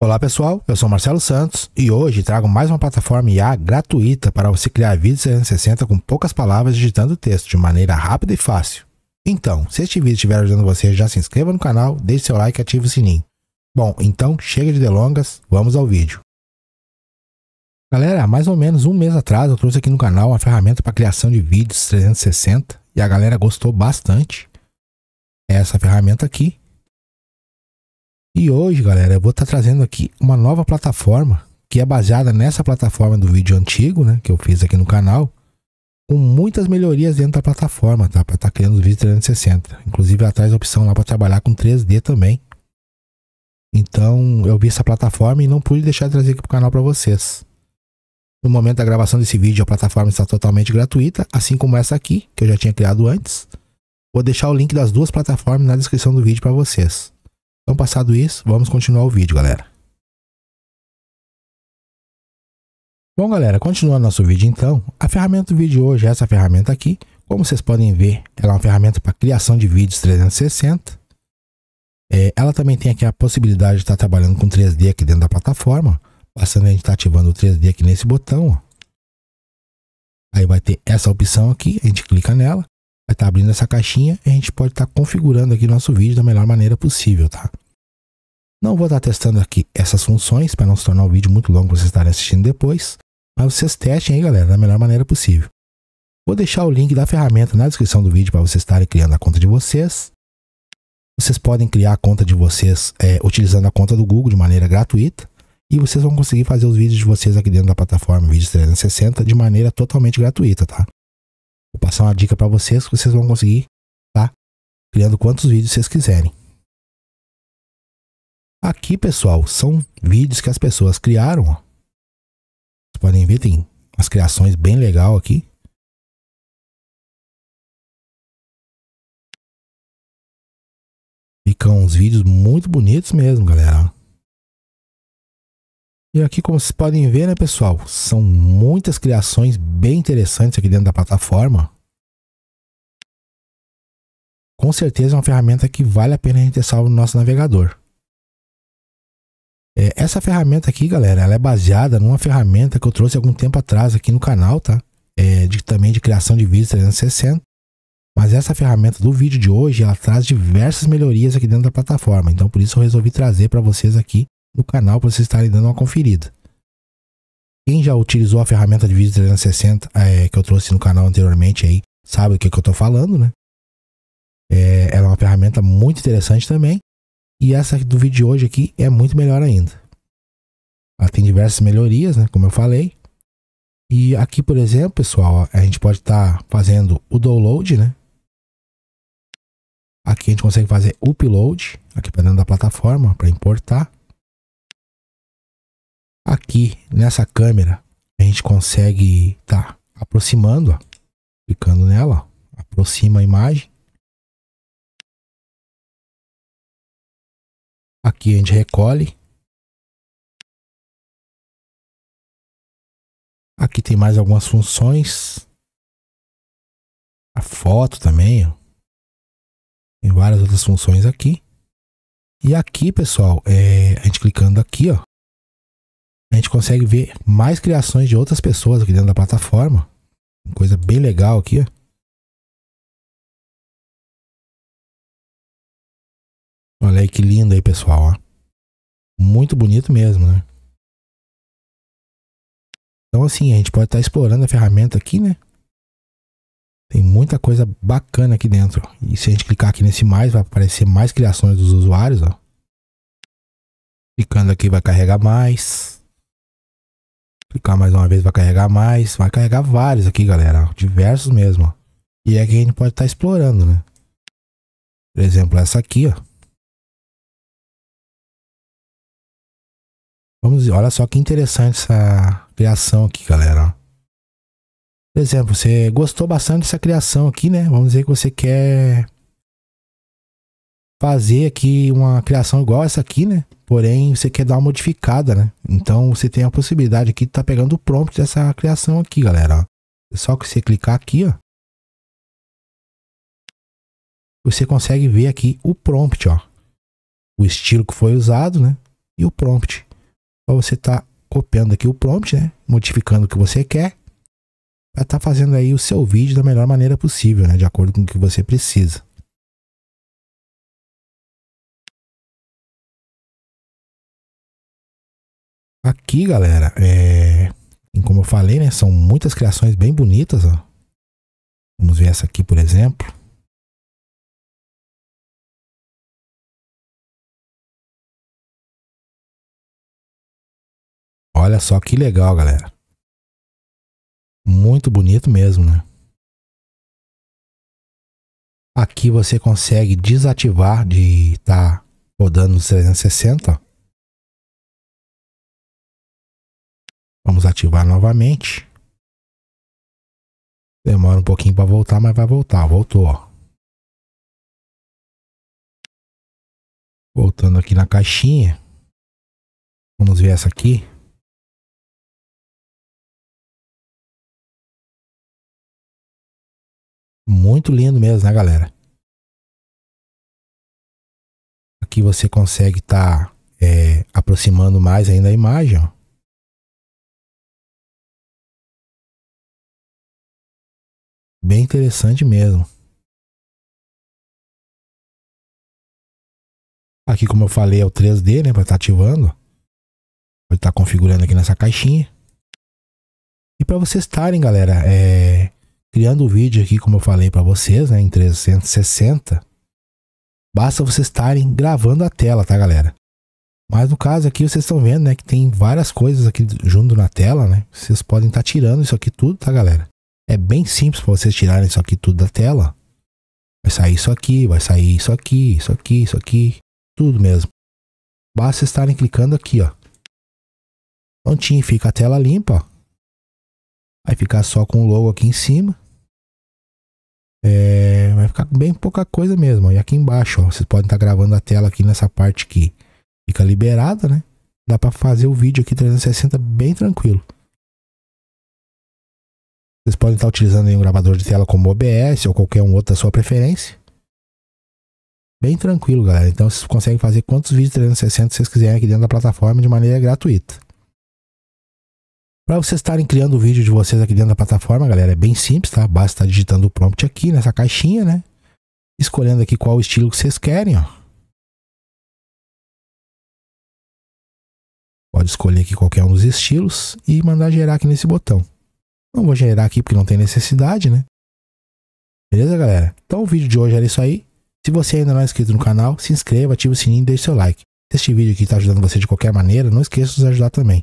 Olá pessoal, eu sou Marcelo Santos e hoje trago mais uma plataforma IA gratuita para você criar vídeos 360 com poucas palavras digitando texto de maneira rápida e fácil. Então, se este vídeo estiver ajudando você, já se inscreva no canal, deixe seu like e ative o sininho. Bom, então chega de delongas, vamos ao vídeo. Galera, mais ou menos um mês atrás eu trouxe aqui no canal uma ferramenta para criação de vídeos 360 e a galera gostou bastante. É essa ferramenta aqui, e hoje, galera, eu vou estar tá trazendo aqui uma nova plataforma que é baseada nessa plataforma do vídeo antigo, né, que eu fiz aqui no canal, com muitas melhorias dentro da plataforma, tá? Para estar tá criando o vídeo 360. Inclusive, ela traz a opção lá para trabalhar com 3D também. Então, eu vi essa plataforma e não pude deixar de trazer aqui pro canal para vocês. No momento da gravação desse vídeo, a plataforma está totalmente gratuita, assim como essa aqui, que eu já tinha criado antes. Vou deixar o link das duas plataformas na descrição do vídeo para vocês. Então, passado isso, vamos continuar o vídeo, galera. Bom, galera, continuando nosso vídeo então, a ferramenta do vídeo hoje é essa ferramenta aqui. Como vocês podem ver, ela é uma ferramenta para criação de vídeos 360. É, ela também tem aqui a possibilidade de estar tá trabalhando com 3D aqui dentro da plataforma. Passando, a gente está ativando o 3D aqui nesse botão. Ó. Aí vai ter essa opção aqui, a gente clica nela. Vai estar tá abrindo essa caixinha e a gente pode estar tá configurando aqui nosso vídeo da melhor maneira possível, tá? Não vou estar testando aqui essas funções para não se tornar um vídeo muito longo para vocês estarem assistindo depois, mas vocês testem aí, galera, da melhor maneira possível. Vou deixar o link da ferramenta na descrição do vídeo para vocês estarem criando a conta de vocês. Vocês podem criar a conta de vocês é, utilizando a conta do Google de maneira gratuita e vocês vão conseguir fazer os vídeos de vocês aqui dentro da plataforma Vídeos 360 de maneira totalmente gratuita, tá? Vou passar uma dica para vocês que vocês vão conseguir, tá? Criando quantos vídeos vocês quiserem. Aqui, pessoal, são vídeos que as pessoas criaram. Ó. Vocês podem ver, tem umas criações bem legal aqui. Ficam uns vídeos muito bonitos mesmo, galera. E aqui, como vocês podem ver, né, pessoal, são muitas criações bem interessantes aqui dentro da plataforma. Com certeza é uma ferramenta que vale a pena a gente ter salvo no nosso navegador. É, essa ferramenta aqui, galera, ela é baseada numa ferramenta que eu trouxe algum tempo atrás aqui no canal, tá? É, de, também de criação de vídeos 360. Mas essa ferramenta do vídeo de hoje, ela traz diversas melhorias aqui dentro da plataforma. Então, por isso eu resolvi trazer para vocês aqui no canal, para vocês estarem dando uma conferida. Quem já utilizou a ferramenta de vídeo 360 é, que eu trouxe no canal anteriormente aí, sabe o que, que eu estou falando, né? É, ela é uma ferramenta muito interessante também. E essa do vídeo de hoje aqui é muito melhor ainda. Ela tem diversas melhorias, né? Como eu falei. E aqui, por exemplo, pessoal, a gente pode estar tá fazendo o download, né? Aqui a gente consegue fazer o upload, aqui para dentro da plataforma, para importar. Aqui, nessa câmera, a gente consegue estar tá aproximando, ó, clicando nela, ó, aproxima a imagem. Aqui a gente recolhe. Aqui tem mais algumas funções. A foto também, ó. Tem várias outras funções aqui. E aqui, pessoal, é, a gente clicando aqui, ó. A gente consegue ver mais criações de outras pessoas aqui dentro da plataforma. Coisa bem legal aqui, ó. Olha aí que lindo aí, pessoal. Ó. Muito bonito mesmo, né? Então, assim, a gente pode estar tá explorando a ferramenta aqui, né? Tem muita coisa bacana aqui dentro. E se a gente clicar aqui nesse mais, vai aparecer mais criações dos usuários, ó. Clicando aqui vai carregar mais. Clicar mais uma vez vai carregar mais. Vai carregar vários aqui, galera. Diversos mesmo, ó. E é que a gente pode estar tá explorando, né? Por exemplo, essa aqui, ó. Vamos ver, olha só que interessante essa criação aqui, galera. Por exemplo, você gostou bastante dessa criação aqui, né? Vamos dizer que você quer fazer aqui uma criação igual essa aqui, né? Porém, você quer dar uma modificada, né? Então, você tem a possibilidade aqui de estar tá pegando o prompt dessa criação aqui, galera. É só que você clicar aqui, ó. Você consegue ver aqui o prompt, ó. O estilo que foi usado, né? E o prompt você está copiando aqui o prompt, né? Modificando o que você quer. Para estar tá fazendo aí o seu vídeo da melhor maneira possível, né? De acordo com o que você precisa. Aqui, galera, é... como eu falei, né? São muitas criações bem bonitas, ó. Vamos ver essa aqui, por exemplo. Olha só que legal, galera. Muito bonito mesmo, né? Aqui você consegue desativar de estar tá rodando 360. Vamos ativar novamente. Demora um pouquinho para voltar, mas vai voltar. Voltou, ó. Voltando aqui na caixinha. Vamos ver essa aqui. muito lindo mesmo, né, galera? Aqui você consegue estar tá, é, aproximando mais ainda a imagem, ó. Bem interessante mesmo. Aqui, como eu falei, é o 3D, né? Para estar tá ativando. Pode estar tá configurando aqui nessa caixinha. E para vocês estarem, galera, é, criando o vídeo aqui, como eu falei para vocês, né, em 360, basta vocês estarem gravando a tela, tá, galera? Mas no caso aqui vocês estão vendo, né, que tem várias coisas aqui junto na tela, né? Vocês podem estar tá tirando isso aqui tudo, tá, galera? É bem simples para vocês tirarem isso aqui tudo da tela. Vai sair isso aqui, vai sair isso aqui, isso aqui, isso aqui, tudo mesmo. Basta estarem clicando aqui, ó. Prontinho, fica a tela limpa, ó. Vai ficar só com o logo aqui em cima. É, vai ficar bem pouca coisa mesmo. E aqui embaixo, ó, vocês podem estar tá gravando a tela aqui nessa parte que fica liberada, né? Dá para fazer o vídeo aqui 360 bem tranquilo. Vocês podem estar tá utilizando um gravador de tela como OBS ou qualquer um outro da sua preferência. Bem tranquilo, galera. Então vocês conseguem fazer quantos vídeos 360 vocês quiserem aqui dentro da plataforma de maneira gratuita. Para vocês estarem criando o vídeo de vocês aqui dentro da plataforma, galera, é bem simples, tá? Basta estar digitando o prompt aqui nessa caixinha, né? Escolhendo aqui qual estilo que vocês querem, ó. Pode escolher aqui qualquer um dos estilos e mandar gerar aqui nesse botão. Não vou gerar aqui porque não tem necessidade, né? Beleza, galera? Então o vídeo de hoje era isso aí. Se você ainda não é inscrito no canal, se inscreva, ative o sininho e deixe seu like. Se este vídeo aqui está ajudando você de qualquer maneira, não esqueça de nos ajudar também.